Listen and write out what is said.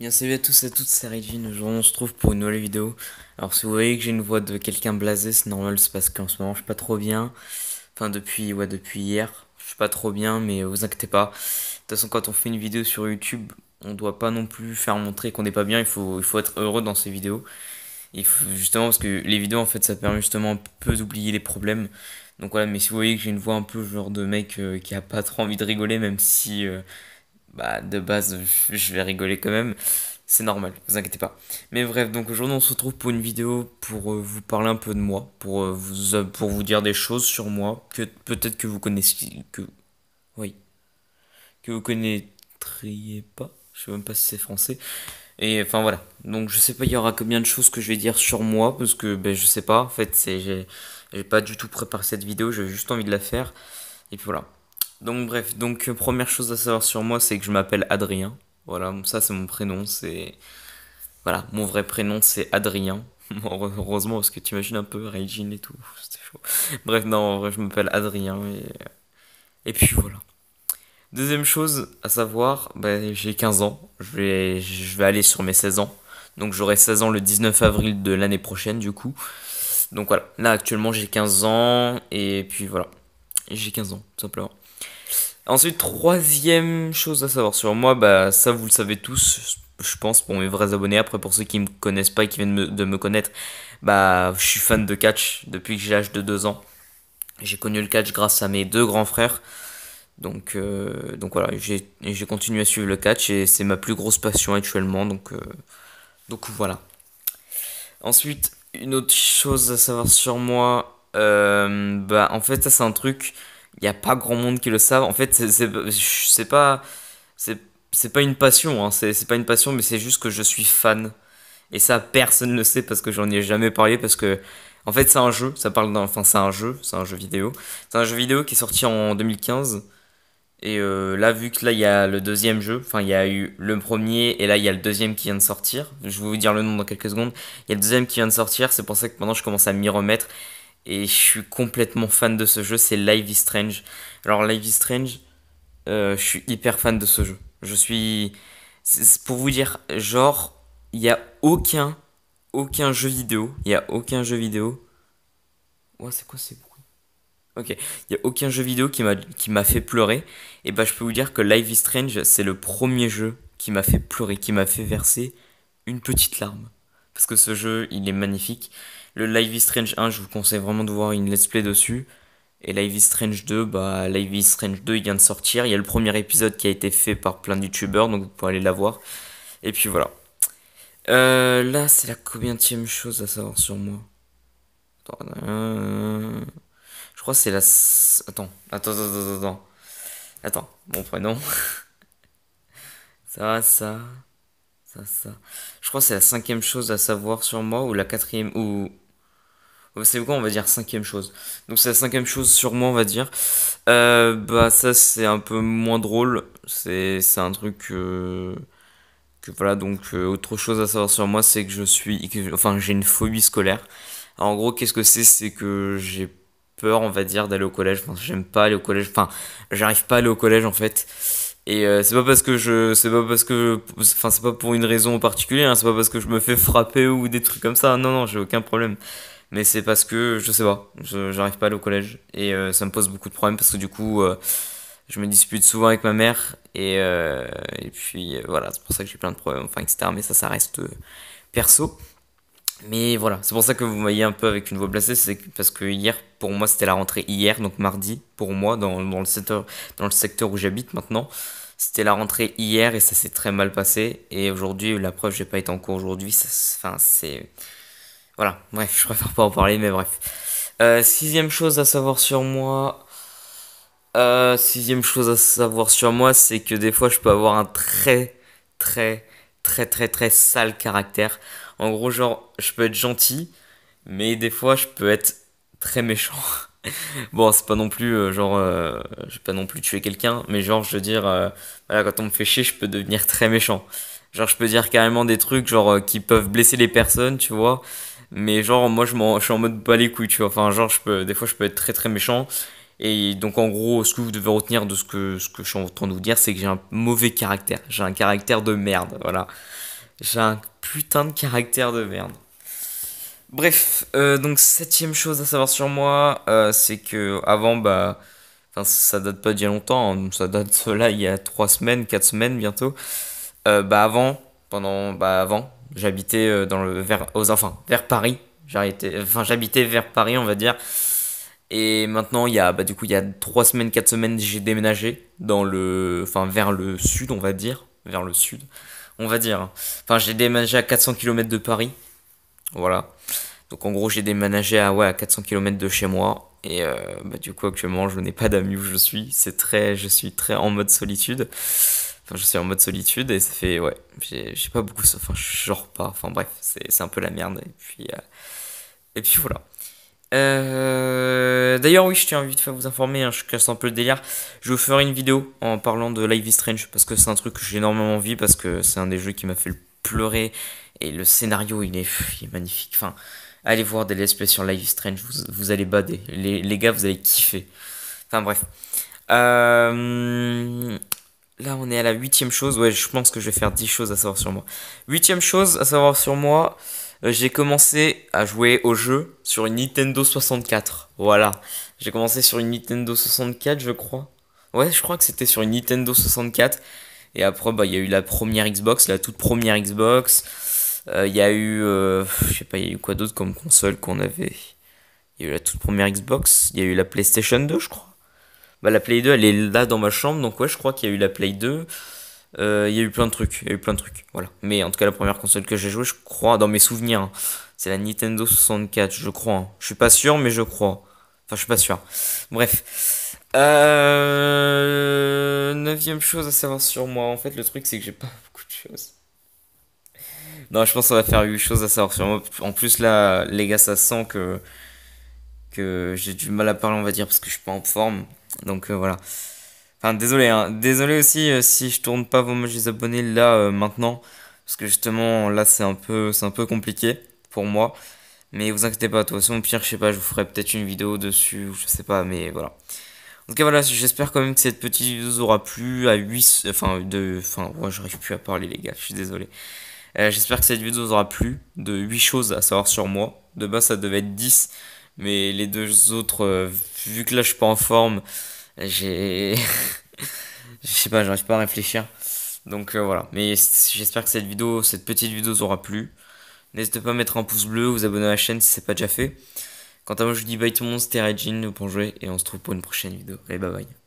Bien salut à tous et à toutes, c'est Rijin, aujourd'hui on se trouve pour une nouvelle vidéo. Alors si vous voyez que j'ai une voix de quelqu'un blasé, c'est normal, c'est parce qu'en ce moment je suis pas trop bien. Enfin depuis, ouais depuis hier, je suis pas trop bien, mais vous inquiétez pas. De toute façon quand on fait une vidéo sur YouTube, on doit pas non plus faire montrer qu'on n'est pas bien, il faut, il faut être heureux dans ces vidéos. Il justement, parce que les vidéos, en fait, ça permet justement un peu d'oublier les problèmes. Donc voilà, mais si vous voyez que j'ai une voix un peu genre de mec euh, qui a pas trop envie de rigoler, même si euh, bah, de base je vais rigoler quand même, c'est normal, vous inquiétez pas. Mais bref, donc aujourd'hui on se retrouve pour une vidéo pour euh, vous parler un peu de moi, pour, vous, pour vous dire des choses sur moi que peut-être que vous connaissez, que... Oui. Que vous connaîtriez pas. Je sais même pas si c'est français. Et enfin voilà. Donc je sais pas, il y aura combien de choses que je vais dire sur moi, parce que ben, je sais pas. En fait, j'ai pas du tout préparé cette vidéo, j'ai juste envie de la faire. Et puis voilà. Donc bref, donc euh, première chose à savoir sur moi, c'est que je m'appelle Adrien. Voilà, ça c'est mon prénom, c'est... Voilà, mon vrai prénom c'est Adrien. Heureusement, parce que tu imagines un peu Regine et tout, Bref, non, en vrai, je m'appelle Adrien Et puis voilà. Deuxième chose à savoir, ben, j'ai 15 ans, je vais, je vais aller sur mes 16 ans. Donc j'aurai 16 ans le 19 avril de l'année prochaine du coup. Donc voilà, là actuellement j'ai 15 ans et puis voilà, j'ai 15 ans tout simplement. Ensuite, troisième chose à savoir sur moi, bah ça vous le savez tous, je pense pour mes vrais abonnés. Après pour ceux qui me connaissent pas et qui viennent de me connaître, bah je suis fan de catch depuis que j'ai l'âge de 2 ans. J'ai connu le catch grâce à mes deux grands frères. Donc, euh, donc voilà, j'ai continué à suivre le catch et c'est ma plus grosse passion actuellement. Donc, euh, donc voilà. Ensuite, une autre chose à savoir sur moi, euh, bah en fait ça c'est un truc, il n'y a pas grand monde qui le savent. En fait, c'est pas, c'est pas une passion, hein. c'est pas une passion, mais c'est juste que je suis fan. Et ça, personne ne le sait parce que j'en ai jamais parlé parce que en fait c'est un jeu, ça parle d'un, enfin c'est un jeu, c'est un jeu vidéo, c'est un jeu vidéo qui est sorti en 2015 et euh, là, vu que là, il y a le deuxième jeu, enfin, il y a eu le premier, et là, il y a le deuxième qui vient de sortir. Je vais vous dire le nom dans quelques secondes. Il y a le deuxième qui vient de sortir, c'est pour ça que maintenant, je commence à m'y remettre. Et je suis complètement fan de ce jeu, c'est Live is Strange. Alors, Live is Strange, euh, je suis hyper fan de ce jeu. Je suis. Pour vous dire, genre, il n'y a aucun, aucun jeu vidéo. Il n'y a aucun jeu vidéo. Ouais, c'est quoi, c'est Ok, il n'y a aucun jeu vidéo qui m'a, fait pleurer. Et bah je peux vous dire que Live is Strange, c'est le premier jeu qui m'a fait pleurer, qui m'a fait verser une petite larme. Parce que ce jeu, il est magnifique. Le Live is Strange 1, je vous conseille vraiment de voir une let's play dessus. Et Live is Strange 2, bah, Live is Strange 2, il vient de sortir. Il y a le premier épisode qui a été fait par plein de youtubeurs, donc vous pouvez aller la voir. Et puis voilà. Euh, là, c'est la combientième chose à savoir sur moi euh, je crois que c'est la. Attends, attends, attends, attends. Attends, mon prénom. ça, ça. Ça, ça. Je crois que c'est la cinquième chose à savoir sur moi ou la quatrième. Ou. C'est quoi, on va dire cinquième chose. Donc, c'est la cinquième chose sur moi, on va dire. Euh, bah, ça, c'est un peu moins drôle. C'est un truc. que voilà donc euh, autre chose à savoir sur moi c'est que je suis enfin j'ai une phobie scolaire en gros qu'est-ce que c'est c'est que j'ai peur, on va dire, d'aller au collège. j'aime pas aller au collège. Enfin, j'arrive pas à aller au collège en fait. Et euh, c'est pas parce que je, c'est pas parce que, enfin, c'est pas pour une raison particulière. Hein, c'est pas parce que je me fais frapper ou des trucs comme ça. Non, non, j'ai aucun problème. Mais c'est parce que je sais pas, j'arrive pas à aller au collège et euh, ça me pose beaucoup de problèmes parce que du coup, euh, je me dispute souvent avec ma mère et, et puis voilà, c'est pour ça que j'ai plein de problèmes. Enfin, etc. Mais ça, ça reste perso. Mais voilà, c'est pour ça que vous voyez un peu avec une voix placée, c'est parce que hier, pour moi, c'était la rentrée hier, donc mardi, pour moi, dans, le, secteur, dans le secteur où j'habite maintenant. C'était la rentrée hier et ça s'est très mal passé. Et aujourd'hui, la preuve, j'ai pas été en cours aujourd'hui. Enfin, c'est. Voilà, bref, je préfère pas en parler, mais bref. Euh, sixième chose à savoir sur moi. Euh, sixième chose à savoir sur moi, c'est que des fois, je peux avoir un très, très, très, très, très sale caractère. En gros, genre, je peux être gentil, mais des fois, je peux être très méchant. bon, c'est pas non plus, euh, genre, euh, je vais pas non plus tuer quelqu'un, mais genre, je veux dire, euh, voilà, quand on me fait chier, je peux devenir très méchant. Genre, je peux dire carrément des trucs, genre, qui peuvent blesser les personnes, tu vois. Mais genre, moi, je, je suis en mode pas les couilles, tu vois. Enfin, genre, je peux, des fois, je peux être très très méchant. Et donc en gros, ce que vous devez retenir de ce que, ce que je suis en train de vous dire, c'est que j'ai un mauvais caractère. J'ai un caractère de merde, voilà. J'ai un putain de caractère de merde. Bref, euh, donc septième chose à savoir sur moi, euh, c'est que avant, bah, ça date pas d'il y a longtemps, hein, ça date là il y a trois semaines, quatre semaines bientôt. Euh, bah avant, pendant, bah, avant, j'habitais dans le vers, aux enfin vers Paris, j'habitais, enfin j'habitais vers Paris on va dire. Et maintenant il y a, bah du coup il y a trois semaines, quatre semaines j'ai déménagé dans le, enfin vers le sud on va dire, vers le sud on va dire. Enfin, j'ai déménagé à 400 km de Paris. Voilà. Donc en gros, j'ai déménagé à, ouais, à 400 km de chez moi. Et euh, bah, du coup, actuellement, je n'ai pas d'amis où je suis. C'est très, je suis très en mode solitude. Enfin, je suis en mode solitude et ça fait, ouais, j'ai pas beaucoup, enfin, je pas. Enfin bref, c'est un peu la merde. Et puis, euh, et puis voilà. Euh, d'ailleurs, oui, je tiens envie de vous informer, hein, je casse un peu le délire. Je vous ferai une vidéo en parlant de Life is Strange parce que c'est un truc que j'ai énormément envie parce que c'est un des jeux qui m'a fait pleurer et le scénario il est, magnifique. Enfin, allez voir des let's sur Life is Strange, vous, allez bader. Les, gars, vous allez kiffer. Enfin, bref. Euh, là, on est à la huitième chose. Ouais, je pense que je vais faire dix choses à savoir sur moi. Huitième chose à savoir sur moi. Euh, j'ai commencé à jouer au jeu sur une Nintendo 64. Voilà. J'ai commencé sur une Nintendo 64, je crois. Ouais, je crois que c'était sur une Nintendo 64. Et après, bah, il y a eu la première Xbox, la toute première Xbox. Euh, il y a eu, euh, je sais pas, il y a eu quoi d'autre comme console qu'on avait Il y a eu la toute première Xbox, il y a eu la PlayStation 2, je crois. Bah, la Play 2, elle est là dans ma chambre, donc ouais, je crois qu'il y a eu la Play 2. Euh, il y a eu plein de trucs, il y a eu plein de trucs, voilà. Mais en tout cas, la première console que j'ai jouée, je crois, dans mes souvenirs, hein, c'est la Nintendo 64, je crois. Hein. Je suis pas sûr, mais je crois. Enfin, je suis pas sûr. Bref. Euh, neuvième chose à savoir sur moi. En fait, le truc, c'est que j'ai pas beaucoup de choses. Non, je pense qu'on va faire huit choses à savoir sur moi. En plus, là, les gars, ça sent que, que j'ai du mal à parler, on va dire, parce que je suis pas en forme. Donc euh, voilà. Enfin, désolé, hein. désolé aussi euh, si je tourne pas vos magies abonnés là euh, maintenant, parce que justement là c'est un peu c'est un peu compliqué pour moi. Mais vous inquiétez pas, de toute façon au pire je sais pas, je vous ferai peut-être une vidéo dessus je sais pas, mais voilà. En tout cas voilà, j'espère quand même que cette petite vidéo vous aura plu à 8, enfin de, enfin ouais j'arrive plus à parler les gars, je suis désolé. Euh, j'espère que cette vidéo vous aura plu de 8 choses à savoir sur moi. De base ça devait être 10, mais les deux autres, euh, vu que là je suis pas en forme j'ai. je sais pas, j'arrive pas à réfléchir. Donc euh, voilà. Mais j'espère que cette vidéo, cette petite vidéo vous aura plu. N'hésitez pas à mettre un pouce bleu, vous abonner à la chaîne si c'est pas déjà fait. Quant à moi, je vous dis bye tout le monde, c'était Regine pour jouer et on se trouve pour une prochaine vidéo. Allez, bye bye.